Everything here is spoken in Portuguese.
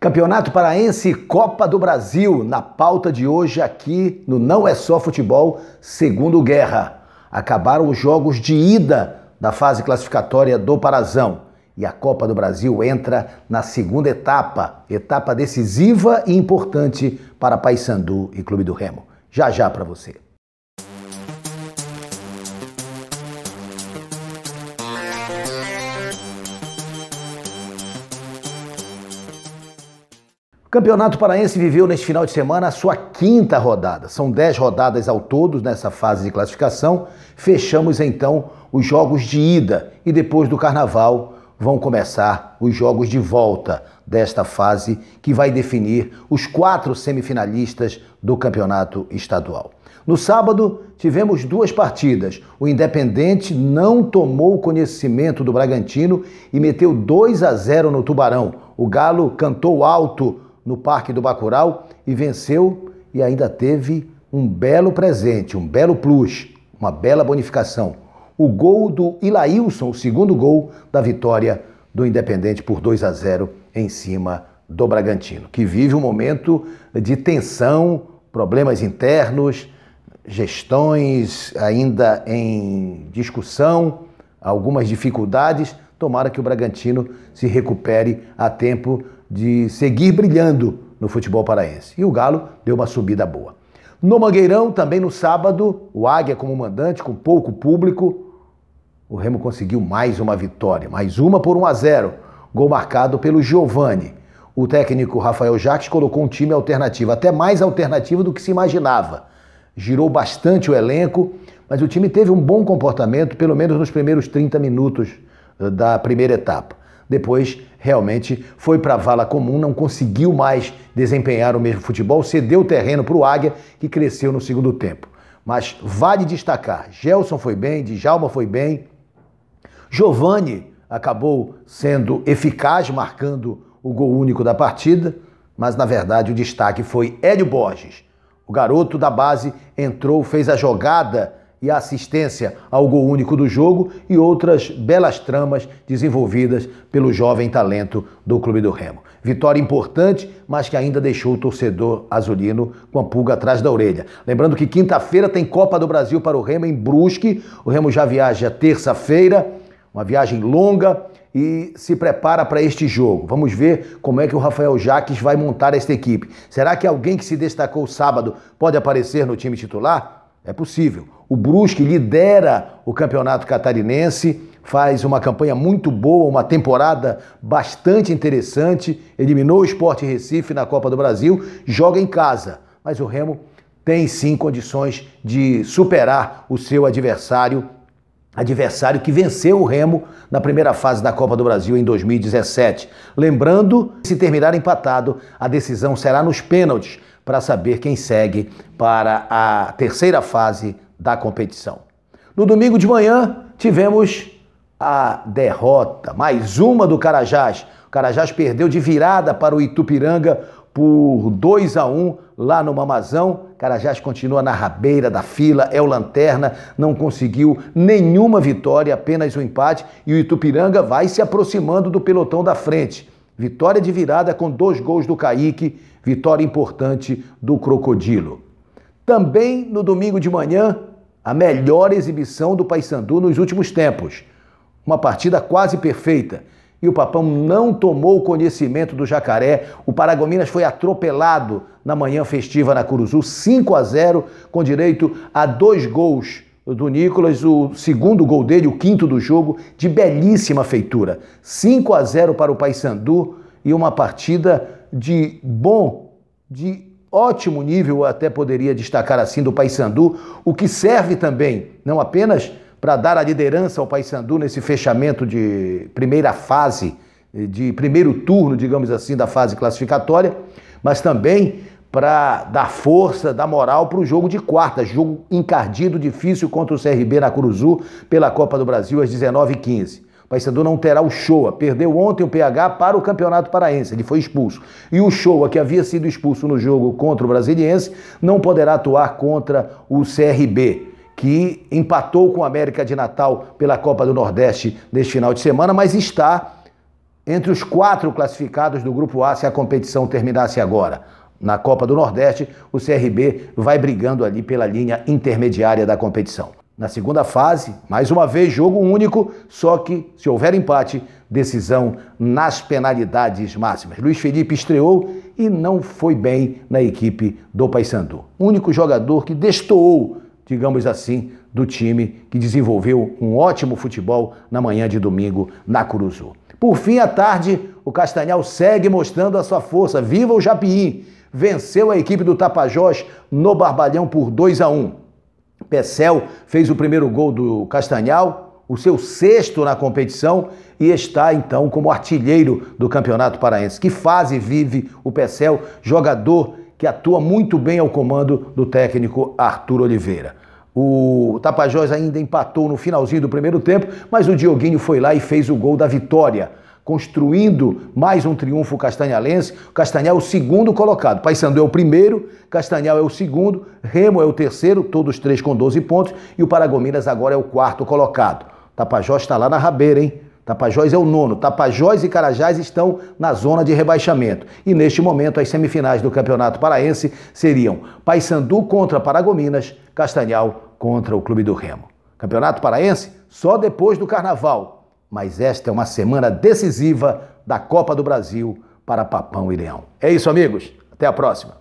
Campeonato Paraense e Copa do Brasil, na pauta de hoje aqui no Não É Só Futebol, segundo guerra. Acabaram os jogos de ida da fase classificatória do Parazão e a Copa do Brasil entra na segunda etapa, etapa decisiva e importante para Paysandu e Clube do Remo. Já já para você. O Campeonato Paraense viveu neste final de semana a sua quinta rodada. São dez rodadas ao todo nessa fase de classificação. Fechamos então os jogos de ida e depois do Carnaval vão começar os jogos de volta desta fase que vai definir os quatro semifinalistas do campeonato estadual. No sábado tivemos duas partidas. O Independente não tomou conhecimento do Bragantino e meteu 2 a 0 no Tubarão. O Galo cantou alto no Parque do Bacurau e venceu e ainda teve um belo presente, um belo plus, uma bela bonificação. O gol do Ilaílson, o segundo gol da vitória do Independente por 2 a 0 em cima do Bragantino, que vive um momento de tensão, problemas internos, gestões ainda em discussão, algumas dificuldades. Tomara que o Bragantino se recupere a tempo de seguir brilhando no futebol paraense. E o Galo deu uma subida boa. No Mangueirão, também no sábado, o Águia como mandante, com pouco público, o Remo conseguiu mais uma vitória, mais uma por 1 a 0. Gol marcado pelo Giovani. O técnico Rafael Jacques colocou um time alternativo, até mais alternativo do que se imaginava. Girou bastante o elenco, mas o time teve um bom comportamento, pelo menos nos primeiros 30 minutos eh, da primeira etapa. Depois, realmente, foi para a vala comum, não conseguiu mais desempenhar o mesmo futebol, cedeu terreno para o Águia, que cresceu no segundo tempo. Mas vale destacar: Gelson foi bem, Djalma foi bem, Giovani acabou sendo eficaz, marcando o gol único da partida, mas na verdade o destaque foi Hélio Borges. O garoto da base entrou, fez a jogada e a assistência ao gol único do jogo e outras belas tramas desenvolvidas pelo jovem talento do Clube do Remo. Vitória importante, mas que ainda deixou o torcedor azulino com a pulga atrás da orelha. Lembrando que quinta-feira tem Copa do Brasil para o Remo em Brusque. O Remo já viaja terça-feira, uma viagem longa e se prepara para este jogo. Vamos ver como é que o Rafael Jaques vai montar esta equipe. Será que alguém que se destacou sábado pode aparecer no time titular? É possível. O Brusque lidera o campeonato catarinense, faz uma campanha muito boa, uma temporada bastante interessante, eliminou o Sport Recife na Copa do Brasil, joga em casa, mas o Remo tem sim condições de superar o seu adversário, adversário que venceu o Remo na primeira fase da Copa do Brasil em 2017. Lembrando, se terminar empatado, a decisão será nos pênaltis para saber quem segue para a terceira fase da competição. No domingo de manhã, tivemos a derrota, mais uma do Carajás. O Carajás perdeu de virada para o Itupiranga por 2 a 1 lá no Mamazão. Carajás continua na rabeira da fila, é o lanterna, não conseguiu nenhuma vitória, apenas um empate e o Itupiranga vai se aproximando do pelotão da frente. Vitória de virada com dois gols do Caíque, vitória importante do Crocodilo. Também no domingo de manhã, a melhor exibição do Paysandu nos últimos tempos. Uma partida quase perfeita. E o Papão não tomou conhecimento do Jacaré. O Paragominas foi atropelado na manhã festiva na Curuzu, 5 a 0, com direito a dois gols do Nicolas, o segundo gol dele, o quinto do jogo, de belíssima feitura. 5 a 0 para o Paysandu e uma partida de bom, de ótimo nível, até poderia destacar assim, do Paysandu, o que serve também, não apenas para dar a liderança ao Paysandu nesse fechamento de primeira fase, de primeiro turno, digamos assim, da fase classificatória, mas também para dar força, dar moral para o jogo de quarta, jogo encardido, difícil contra o CRB na Curuzu pela Copa do Brasil às 19h15. O Paissandu não terá o Showa, perdeu ontem o PH para o Campeonato Paraense, ele foi expulso. E o Showa que havia sido expulso no jogo contra o Brasiliense, não poderá atuar contra o CRB que empatou com o América de Natal pela Copa do Nordeste neste final de semana, mas está entre os quatro classificados do Grupo A se a competição terminasse agora. Na Copa do Nordeste, o CRB vai brigando ali pela linha intermediária da competição. Na segunda fase, mais uma vez, jogo único, só que, se houver empate, decisão nas penalidades máximas. Luiz Felipe estreou e não foi bem na equipe do Paysandu. Único jogador que destoou, digamos assim, do time que desenvolveu um ótimo futebol na manhã de domingo na Curuzu. Por fim, à tarde, o Castanhal segue mostrando a sua força. Viva o Japiim! venceu a equipe do Tapajós no Barbalhão por 2 a 1. Pecel fez o primeiro gol do Castanhal, o seu sexto na competição, e está então como artilheiro do Campeonato Paraense. Que fase vive o Pecel, jogador que atua muito bem ao comando do técnico Arthur Oliveira. O Tapajós ainda empatou no finalzinho do primeiro tempo, mas o Dioguinho foi lá e fez o gol da vitória construindo mais um triunfo castanhalense. Castanhal é o segundo colocado, Paysandu é o primeiro, Castanhal é o segundo, Remo é o terceiro, todos três com 12 pontos, e o Paragominas agora é o quarto colocado. Tapajós está lá na rabeira, hein? Tapajós é o nono. Tapajós e Carajás estão na zona de rebaixamento. E neste momento, as semifinais do Campeonato Paraense seriam Paysandu contra Paragominas, Castanhal contra o Clube do Remo. Campeonato Paraense só depois do Carnaval, mas esta é uma semana decisiva da Copa do Brasil para Papão e Leão. É isso, amigos. Até a próxima.